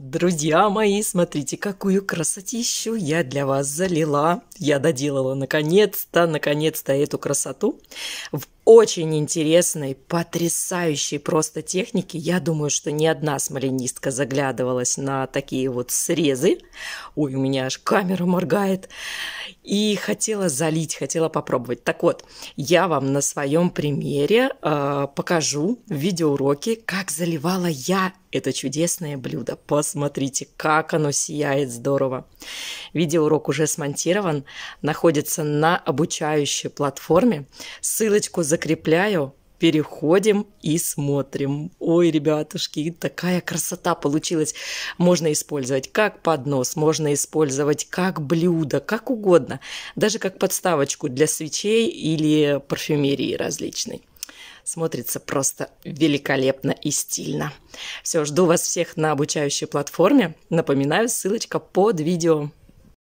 Друзья мои, смотрите, какую красотищу я для вас залила. Я доделала наконец-то, наконец-то эту красоту в очень интересной, потрясающей просто технике. Я думаю, что ни одна смоленистка заглядывалась на такие вот срезы. Ой, у меня аж камера моргает и хотела залить, хотела попробовать. Так вот, я вам на своем примере э, покажу в видеоуроке, как заливала я это чудесное блюдо. Посмотрите, как оно сияет здорово. Видеоурок уже смонтирован, находится на обучающей платформе. Ссылочку закрепляю переходим и смотрим. Ой, ребятушки, такая красота получилась. Можно использовать как поднос, можно использовать как блюдо, как угодно. Даже как подставочку для свечей или парфюмерии различной смотрится просто великолепно и стильно. Все, жду вас всех на обучающей платформе. Напоминаю, ссылочка под видео.